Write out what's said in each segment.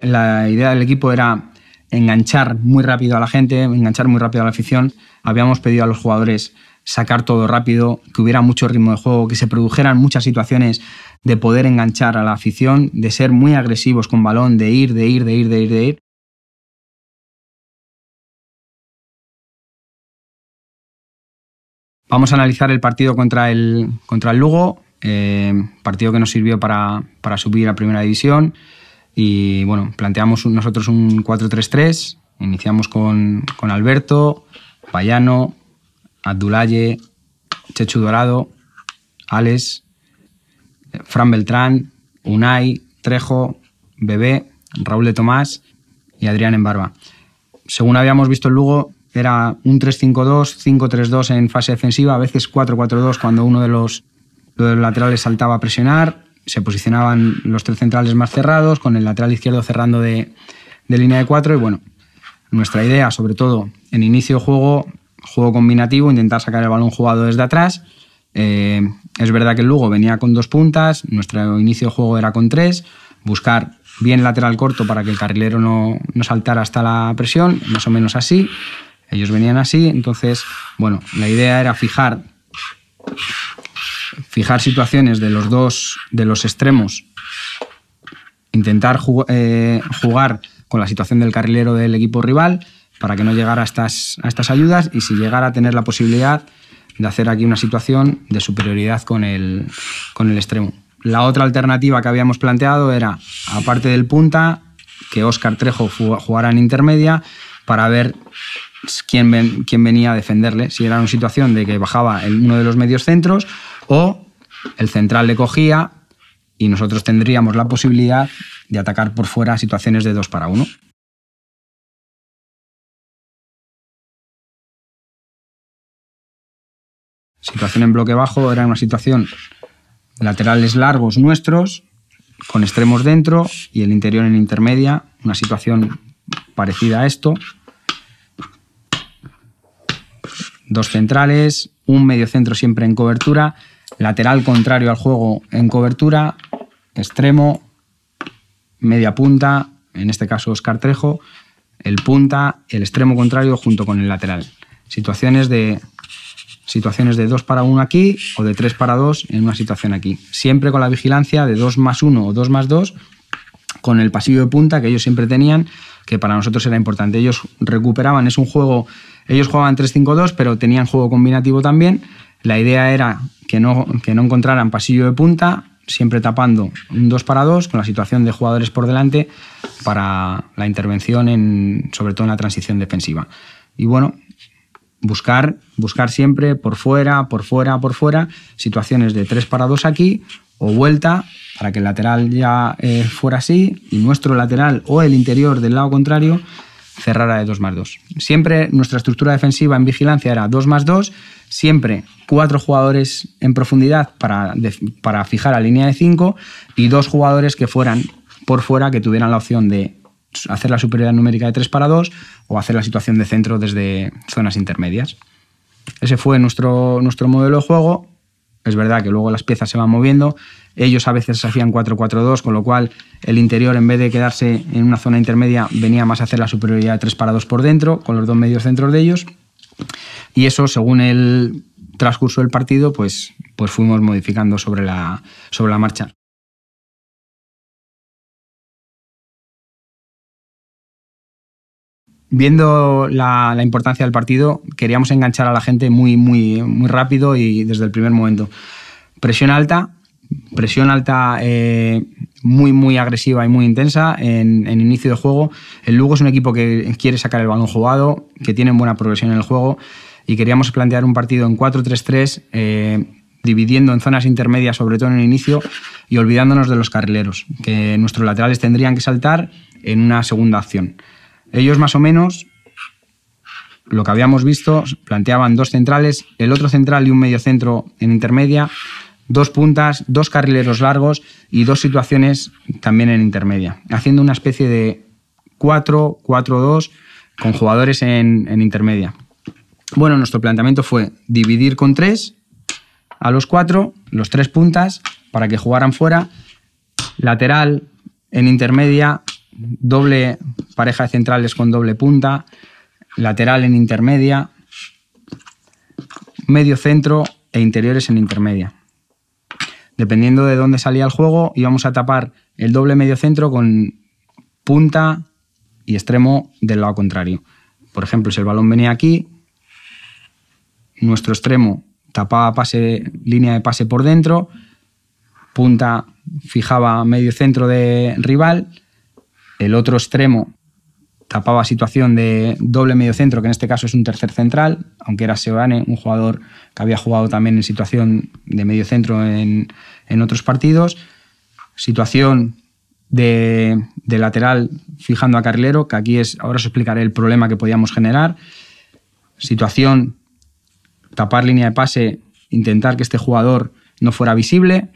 La idea del equipo era enganchar muy rápido a la gente, enganchar muy rápido a la afición. Habíamos pedido a los jugadores sacar todo rápido, que hubiera mucho ritmo de juego, que se produjeran muchas situaciones de poder enganchar a la afición, de ser muy agresivos con balón, de ir, de ir, de ir, de ir, de ir. Vamos a analizar el partido contra el, contra el Lugo, eh, partido que nos sirvió para, para subir a Primera División. Y bueno, planteamos nosotros un 4-3-3, iniciamos con, Alberto, Payano, Abdulaye, Chechu Dorado, Alex, Fran Beltrán, Unai, Trejo, Bebé, Raúl de Tomás y Adrián en barba. Según habíamos visto el Lugo, era un 3-5-2, 5-3-2 en fase defensiva, a veces 4-4-2 cuando uno de los laterales saltaba a presionar, se posicionaban los tres centrales más cerrados, con el lateral izquierdo cerrando de, línea de cuatro. Y bueno, nuestra idea, sobre todo en inicio de juego, juego combinativo, intentar sacar el balón jugado desde atrás. Eh, es verdad que el Lugo venía con dos puntas, nuestro inicio de juego era con tres, buscar bien lateral corto para que el carrilero no, no saltara hasta la presión, más o menos así. Ellos venían así, entonces, bueno, la idea era fijar fijar situaciones de los dos, de los extremos, intentar eh, jugar con la situación del carrilero del equipo rival para que no llegara a estas, a estas ayudas y si llegara a tener la posibilidad de hacer aquí una situación de superioridad con el, extremo. La otra alternativa que habíamos planteado era, aparte del punta, que Óscar Trejo jugara en intermedia para ver quién, quién venía a defenderle. Si era una situación de que bajaba uno de los medios centros o el central le cogía y nosotros tendríamos la posibilidad de atacar por fuera situaciones de 2 para 1. Situación en bloque bajo era una situación laterales largos nuestros, con extremos dentro y el interior en intermedia, una situación parecida a esto. Dos centrales, un medio centro siempre en cobertura lateral contrario al juego en cobertura, extremo, media punta, en este caso Oscar Trejo, el punta, el extremo contrario junto con el lateral. Situaciones de, situaciones de 2 para 1 aquí o de 3 para 2 en una situación aquí. Siempre con la vigilancia de 2 más 1 o 2 más 2 con el pasillo de punta que ellos siempre tenían, que para nosotros era importante. Ellos recuperaban, es un juego, ellos jugaban 3-5-2, pero tenían juego combinativo también la idea era que no, encontraran pasillo de punta, siempre tapando un 2 para 2 con la situación de jugadores por delante para la intervención, en, sobre todo en la transición defensiva. Y bueno, buscar, buscar siempre por fuera, por fuera, por fuera, situaciones de 3 para 2 aquí o vuelta para que el lateral ya eh, fuera así y nuestro lateral o el interior del lado contrario cerrara de 2 más 2. Siempre nuestra estructura defensiva en vigilancia era 2 más 2, siempre cuatro jugadores en profundidad para, para fijar la línea de 5 y dos jugadores que fueran por fuera, que tuvieran la opción de hacer la superioridad numérica de 3 para 2 o hacer la situación de centro desde zonas intermedias. Ese fue nuestro, nuestro modelo de juego es verdad que luego las piezas se van moviendo. Ellos a veces hacían 4-4-2, con lo cual el interior, en vez de quedarse en una zona intermedia, venía más a hacer la superioridad de tres parados por dentro, con los dos medios centros de ellos. Y eso, según el transcurso del partido, pues, pues fuimos modificando sobre la, sobre la marcha. viendo la, importancia del partido, queríamos enganchar a la gente muy, muy, muy rápido y desde el primer momento. Presión alta, presión alta eh, muy, muy agresiva y muy intensa en, inicio de juego. El Lugo es un equipo que quiere sacar el balón jugado, que tiene buena progresión en el juego y queríamos plantear un partido en 4-3-3. Eh, dividiendo en zonas intermedias, sobre todo en el inicio, y olvidándonos de los carrileros, que nuestros laterales tendrían que saltar en una segunda acción. Ellos más o menos, lo que habíamos visto, planteaban dos centrales, el otro central y un medio centro en intermedia, dos puntas, dos carrileros largos y dos situaciones también en intermedia, haciendo una especie de 4-4-2 con jugadores en, en, intermedia. Bueno, nuestro planteamiento fue dividir con tres a los cuatro, los tres puntas, para que jugaran fuera, lateral en intermedia doble pareja de centrales con doble punta, lateral en intermedia, medio centro e interiores en intermedia. Dependiendo de dónde salía el juego, íbamos a tapar el doble medio centro con punta y extremo del lado contrario. Por ejemplo, si el balón venía aquí, nuestro extremo tapaba pase, línea de pase por dentro, punta fijaba medio centro de rival el otro extremo tapaba situación de doble medio centro, que en este caso es un tercer central, aunque era Seoane, un jugador que había jugado también en situación de medio centro en otros partidos. Situación de, de, lateral fijando a Carrilero, que aquí es, ahora os explicaré el problema que podíamos generar. Situación, tapar línea de pase, intentar que este jugador no fuera visible.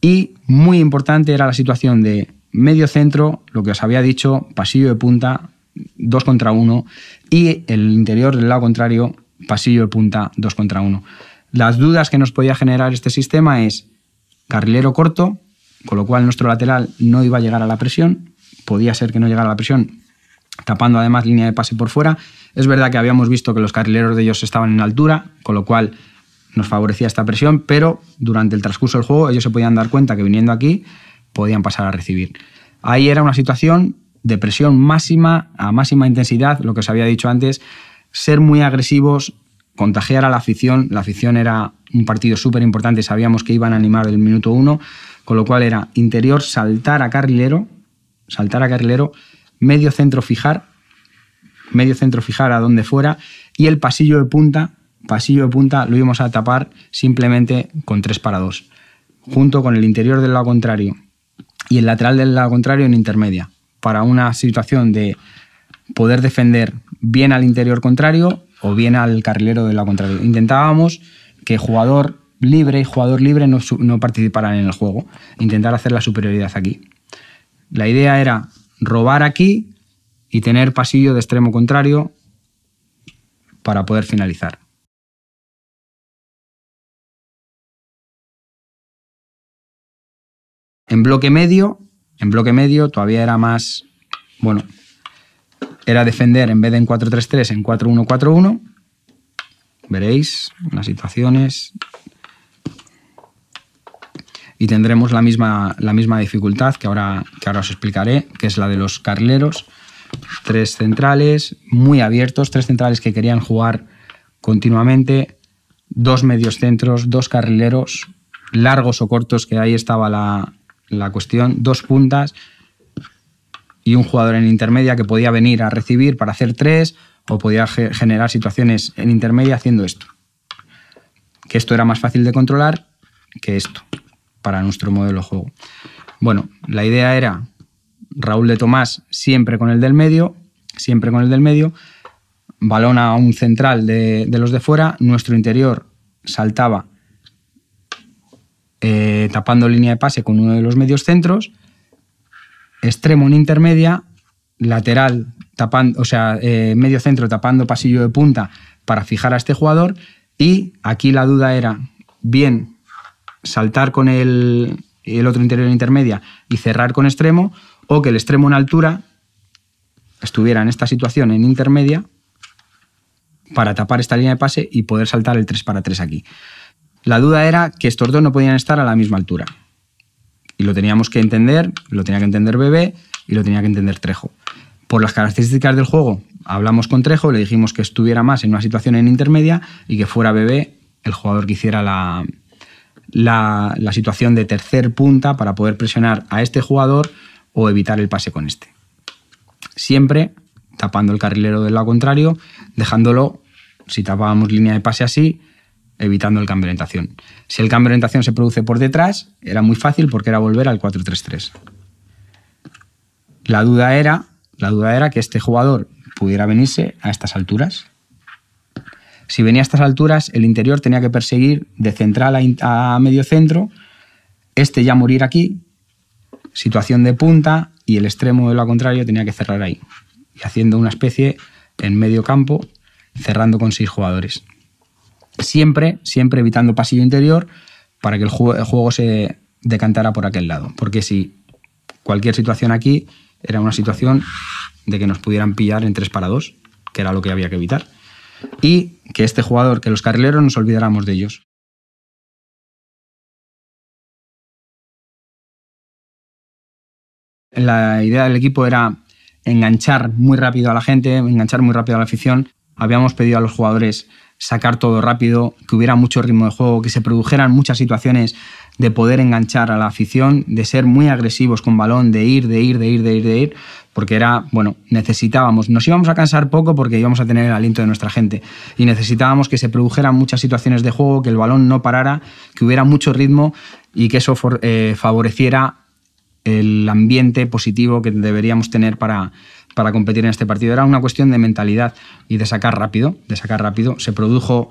Y muy importante era la situación de medio centro, lo que os había dicho, pasillo de punta, 2 contra 1, y el interior del lado contrario, pasillo de punta, 2 contra 1. Las dudas que nos podía generar este sistema es carrilero corto, con lo cual nuestro lateral no iba a llegar a la presión, podía ser que no llegara a la presión, tapando además línea de pase por fuera. Es verdad que habíamos visto que los carrileros de ellos estaban en altura, con lo cual nos favorecía esta presión, pero durante el transcurso del juego ellos se podían dar cuenta que viniendo aquí podían pasar a recibir. Ahí era una situación de presión máxima, a máxima intensidad, lo que os había dicho antes, ser muy agresivos, contagiar a la afición. La afición era un partido súper importante, sabíamos que iban a animar el minuto uno, con lo cual era interior saltar a carrilero, saltar a carrilero, medio centro fijar, medio centro fijar a donde fuera, y el pasillo de punta, pasillo de punta lo íbamos a tapar simplemente con tres para dos, junto con el interior del lado contrario y el lateral del lado contrario en intermedia, para una situación de poder defender bien al interior contrario o bien al carrilero del lado contrario. Intentábamos que jugador libre y jugador libre no, no participaran en el juego, intentar hacer la superioridad aquí. La idea era robar aquí y tener pasillo de extremo contrario para poder finalizar. En bloque medio, en bloque medio todavía era más, bueno, era defender en vez de en 4-3-3, en 4-1-4-1. Veréis las situaciones. Y tendremos la misma, la misma dificultad que ahora, que ahora os explicaré, que es la de los carleros. Tres centrales muy abiertos, tres centrales que querían jugar continuamente, dos medios centros, dos carrileros, largos o cortos, que ahí estaba la, la cuestión, dos puntas y un jugador en intermedia que podía venir a recibir para hacer tres o podía generar situaciones en intermedia haciendo esto. Que esto era más fácil de controlar que esto para nuestro modelo de juego. Bueno, la idea era Raúl de Tomás siempre con el del medio, siempre con el del medio, balón a un central de, de los de fuera, nuestro interior saltaba eh, tapando línea de pase con uno de los medios centros, extremo en intermedia, lateral tapando, o sea, eh, medio centro tapando pasillo de punta para fijar a este jugador. Y aquí la duda era, bien, saltar con el, el otro interior en intermedia y cerrar con extremo, o que el extremo en altura estuviera en esta situación en intermedia para tapar esta línea de pase y poder saltar el 3 para 3 aquí. La duda era que estos dos no podían estar a la misma altura. Y lo teníamos que entender, lo tenía que entender Bebé y lo tenía que entender Trejo. Por las características del juego, hablamos con Trejo, le dijimos que estuviera más en una situación en intermedia y que fuera Bebé el jugador que hiciera la, la, la situación de tercer punta para poder presionar a este jugador o evitar el pase con este. Siempre tapando el carrilero del lado contrario, dejándolo, si tapábamos línea de pase así, evitando el cambio de orientación. Si el cambio de orientación se produce por detrás, era muy fácil porque era volver al 4-3-3. La duda era, la duda era que este jugador pudiera venirse a estas alturas. Si venía a estas alturas, el interior tenía que perseguir de central a, a medio centro, este ya morir aquí, situación de punta y el extremo de lo contrario tenía que cerrar ahí. Y haciendo una especie en medio campo, cerrando con seis jugadores. Siempre, siempre evitando pasillo interior para que el juego, se decantara por aquel lado. Porque si cualquier situación aquí era una situación de que nos pudieran pillar en tres para 2, que era lo que había que evitar. Y que este jugador, que los carrileros nos olvidáramos de ellos. La idea del equipo era enganchar muy rápido a la gente, enganchar muy rápido a la afición. Habíamos pedido a los jugadores sacar todo rápido, que hubiera mucho ritmo de juego, que se produjeran muchas situaciones de poder enganchar a la afición, de ser muy agresivos con balón, de ir, de ir, de ir, de ir, de ir, porque era, bueno, necesitábamos, nos íbamos a cansar poco porque íbamos a tener el aliento de nuestra gente y necesitábamos que se produjeran muchas situaciones de juego, que el balón no parara, que hubiera mucho ritmo y que eso eh, favoreciera el ambiente positivo que deberíamos tener para, para competir en este partido. Era una cuestión de mentalidad y de sacar rápido, de sacar rápido. Se produjo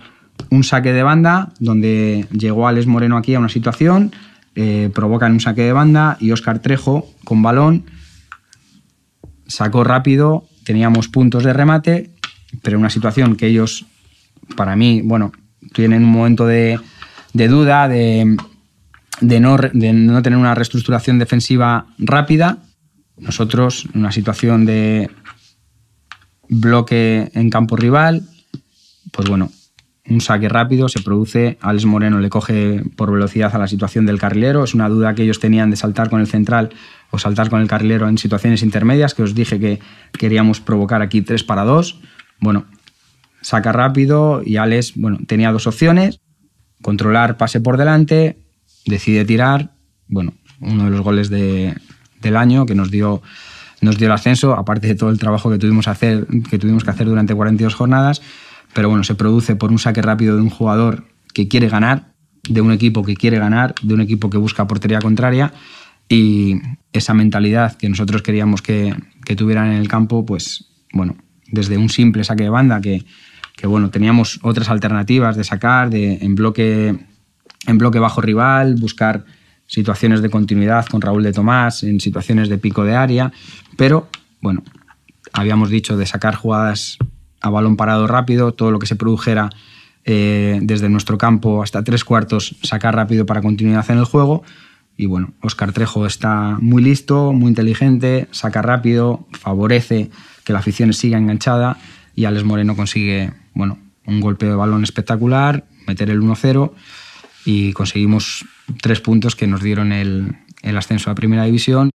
un saque de banda donde llegó Alex Moreno aquí a una situación, eh, provocan un saque de banda y Oscar Trejo con balón sacó rápido, teníamos puntos de remate, pero una situación que ellos, para mí, bueno, tienen un momento de, duda, de no tener una reestructuración defensiva rápida nosotros, en una situación de bloque en campo rival, pues bueno, un saque rápido se produce, Alex Moreno le coge por velocidad a la situación del carrilero, es una duda que ellos tenían de saltar con el central o saltar con el carrilero en situaciones intermedias, que os dije que queríamos provocar aquí 3 para 2. Bueno, saca rápido y Alex, bueno, tenía dos opciones, controlar pase por delante, decide tirar, bueno, uno de los goles de, del año que nos dio, nos dio el ascenso, aparte de todo el trabajo que tuvimos, hacer, que tuvimos que hacer durante 42 jornadas. Pero bueno, se produce por un saque rápido de un jugador que quiere ganar, de un equipo que quiere ganar, de un equipo que busca portería contraria. Y esa mentalidad que nosotros queríamos que, tuvieran en el campo, pues bueno, desde un simple saque de banda que, que bueno, teníamos otras alternativas de sacar, de en bloque, en bloque bajo rival, buscar situaciones de continuidad con Raúl de Tomás, en situaciones de pico de área, pero bueno, habíamos dicho de sacar jugadas a balón parado rápido, todo lo que se produjera eh, desde nuestro campo hasta tres cuartos, sacar rápido para continuidad en el juego. Y bueno, Oscar Trejo está muy listo, muy inteligente, saca rápido, favorece que la afición siga enganchada y Alex Moreno consigue, bueno, un golpe de balón espectacular, meter el 1-0 y conseguimos tres puntos que nos dieron el, el ascenso a Primera División.